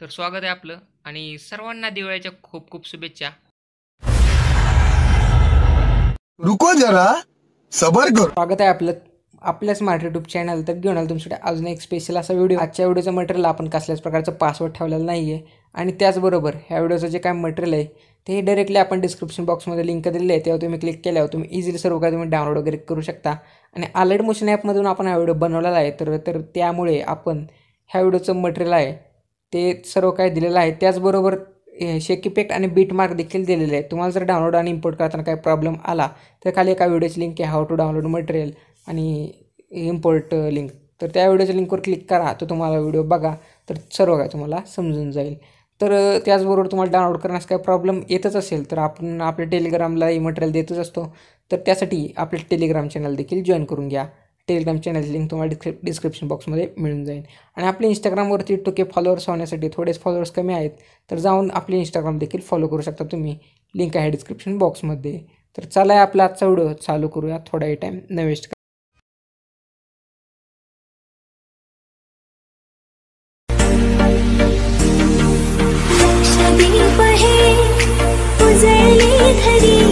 तर स्वागत आहे आपलं आणि सर्वांना दिवाळीच्या खूप खूप शुभेच्छा रुको जरा सबर कर स्वागत आहे आपलं आपल्या स्मार्ट युट्यूब चॅनल तर घेऊन आलो तुमच्यासाठी अजून एक स्पेशल असा व्हिडिओ आजच्या व्हिडिओचं मटेरियल आपण कसल्याच प्रकारचं पासवर्ड ठेवलेलं नाही आहे आणि त्याचबरोबर ह्या व्हिडिओचं जे काय मटेरियल आहे ते डायरेक्टली आपण डिस्क्रिप्शन बॉक्समध्ये लिंक दिलेली आहे तेव्हा तुम्ही क्लिक केल्यावर तुम्ही इझिली सर्व काही तुम्ही डाउनलोड वगैरे करू शकता आणि अलर्ट मोशन ॲपमधून आपण हा व्हिडिओ बनवलेला आहे तर तर त्यामुळे आपण ह्या व्हिडिओचं मटेरियल आहे ते सर्व काय दिलेलं आहे त्याचबरोबर शेक इफेक्ट आणि बीट मार्क देखील दिलेले आहे तुम्हाला जर डाउनलोड आणि इम्पोर्ट करताना काही प्रॉब्लेम आला तर खाली एका व्हिडिओची लिंक आहे हाऊ टू डाउनलोड मटेरियल आणि इम्पोर्ट लिंक तर त्या व्हिडिओच्या लिंकवर क्लिक करा तो तुम्हाला व्हिडिओ बघा तर सर्व काय तुम्हाला समजून जाईल तर त्याचबरोबर तुम्हाला डाउनलोड करण्यास काही प्रॉब्लेम येतच असेल तर आपण आपल्या टेलिग्रामला मटेरियल देतच असतो तर त्यासाठी आपले टेलिग्राम चॅनल देखील जॉईन करून घ्या टेलिग्राम चॅनलची लिंक तुम्हाला डिस्क्रिप डिस्क्रिप्शन बॉक्समध्ये मिळून जाईल आणि आपले इंस्टाग्रामवरती टोके फॉलोअर्स होण्यासाठी थोडेच फॉलोअर्स कमी आहेत तर जाऊन आपले इंस्टाग्राम देखील फॉलो करू शकता तुम्ही लिंक आहे डिस्क्रिप्शन बॉक्समध्ये तर चला आपला आजचा व्हिडिओ चालू करूया थोडाही टाईम न वेस्ट धरी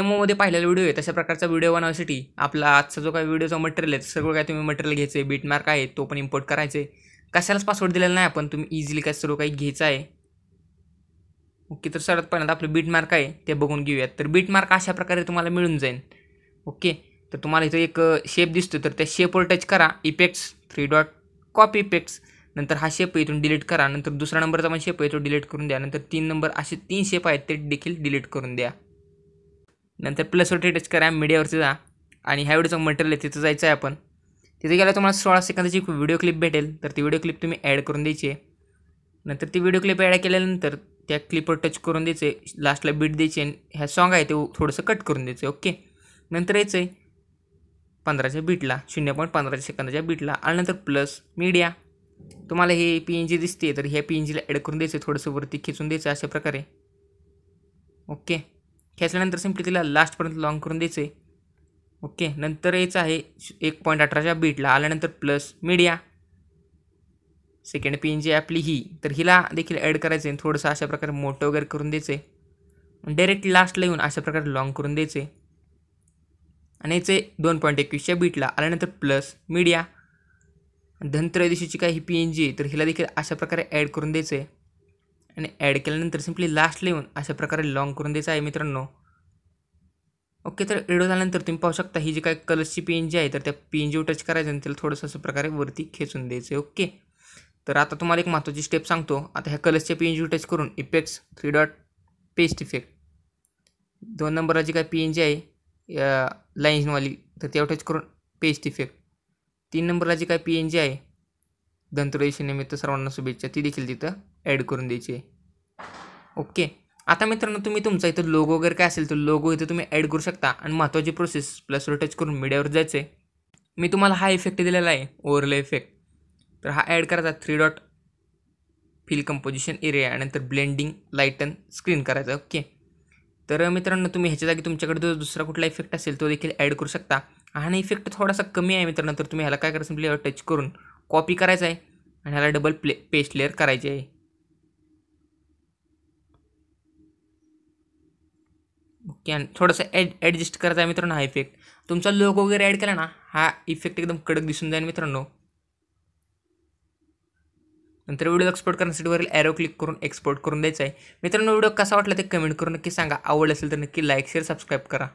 डेमोमध्ये पाहिलेला व्हिडिओ आहे तशा प्रकारचा व्हिडिओ बनवण्यासाठी आपला आजचा जो काही व्हिडिओचा मटेरियल आहे सगळं काय तुम्ही मटेरियल घ्यायचं आहे मार्क आहे तो पण इम्पोर्ट करायचं कशालाच पासवर्ड दिलेला नाही आपण तुम्ही इझिली काय सर्व काही घ्यायचं आहे ओके तर सर्वात पहिल्यांदा आपलं मार्क आहे ते बघून घेऊयात तर बीट मार्क अशा प्रकारे तुम्हाला मिळून जाईल ओके तर तुम्हाला इथं एक शेप दिसतो तर त्या शेपवर टच करा effects three dot copy effects नंतर हा शेप इथून डिलीट करा नंतर दुसरा नंबरचा पण शेप आहे तो डिलीट करून द्या नंतर तीन नंबर असे तीन शेप आहेत ते देखील डिलीट करून द्या नंतर प्लसवरती टच करा मीडियावरती जा आणि ह्या व्हिडिओचं मटेरियल आहे तिथं जायचं आहे आपण तिथे गेल्या तुम्हाला सोळा सेकंदाची व्हिडिओ क्लिप भेटेल तर ती व्हिडिओ क्लिप तुम्ही ॲड करून द्यायची आहे नंतर ती व्हिडिओ क्लिप ॲड केल्यानंतर त्या क्लिपवर टच करून द्यायचे लास्टला बीट द्यायचे आणि ह्या सॉन्ग आहे ते थोडंसं कट करून द्यायचं ओके नंतर यायचं आहे पंधराच्या बीटला शून्य पॉईंट पंधराच्या सेकंदाच्या बीटला आणि नंतर प्लस मीडिया तुम्हाला हे पी एन जी दिसते तर ह्या पी एन जीला ॲड करून द्यायचं थोडंसं वरती खेचून द्यायचं अशा प्रकारे ओके खेचल्यानंतर सिम्पली तिला लास्टपर्यंत लॉंग करून द्यायचं आहे ओके नंतर यायचं आहे एक पॉईंट अठराच्या बीटला आल्यानंतर plus media second P N G आपली ही तर हिला देखील ॲड करायचं आहे थोडंसं अशा प्रकारे मोठं वगैरे करून द्यायचं डायरेक्ट लास्टला येऊन अशा प्रकारे लॉंग करून द्यायचे आणि याचे दोन पॉईंट एकवीसच्या बीटला आल्यानंतर प्लस मीडिया धनत्रयोदशीची काही पी एन जी तर हिला देखील अशा प्रकारे ॲड करून द्यायचं आणि ॲड केल्यानंतर सिम्पली लास्ट लिहून अशा प्रकारे लॉंग करून द्यायचं आहे मित्रांनो ओके तर एडो झाल्यानंतर तुम्ही पाहू शकता ही जी काय कलर्सची एन जी आहे तर त्या एन जीव टच करायचं आणि त्याला थोडंसं अशा प्रकारे वरती खेचून द्यायचं ओके तर आता तुम्हाला एक महत्त्वाची स्टेप सांगतो आता ह्या कलर्सच्या पेन जीव टच करून effects three dot paste effect दोन जी काय पी एन जी आहे लाईन्सवाली तर त्यावर टच करून पेस्ट इफेक्ट तीन नंबरला जी काय पी एन जी आहे धनत्रयोदशी निमित्त सर्वांना शुभेच्छा ती देखील तिथं ॲड करून द्यायची ओके आता मित्रांनो तुम्ही तुमचा इथं लोगो वगैरे काय असेल तर लोगो इथं तुम्ही ॲड करू शकता आणि महत्त्वाची प्रोसेस प्लसवर टच करून मीडियावर जायचं आहे मी तुम्हाला हा इफेक्ट दिलेला आहे ओव्हरले इफेक्ट तर हा ॲड करायचा three dot fill composition area नंतर ब्लेंडिंग लाईट स्क्रीन करायचा ओके तर मित्रांनो तुम्ही ह्याच्या जागी तुमच्याकडे जो दुसरा कुठला इफेक्ट असेल तो देखील ॲड करू शकता आणि इफेक्ट थोडासा कमी आहे मित्रांनो तर तुम्ही ह्याला काय करायचं सिम्पली टच करून कॉपी करायचं आहे आणि ह्याला डबल प्ले पेस्ट लेअर करायची आहे की थोडंसं ॲड ॲडजस्ट करायचा आहे मित्रांनो हा इफेक्ट तुमचा लोक वगैरे ॲड केला ना हा इफेक्ट एकदम कडक दिसून जाईल मित्रांनो नंतर व्हिडिओ एक्सपोर्ट करण्यासाठी वरील एरो क्लिक करून एक्सपोर्ट करून द्यायचा आहे मित्रांनो व्हिडिओ कसा वाटला ते कमेंट करून नक्की सांगा आवड असेल तर नक्की लाईक शेअर सबस्क्राईब करा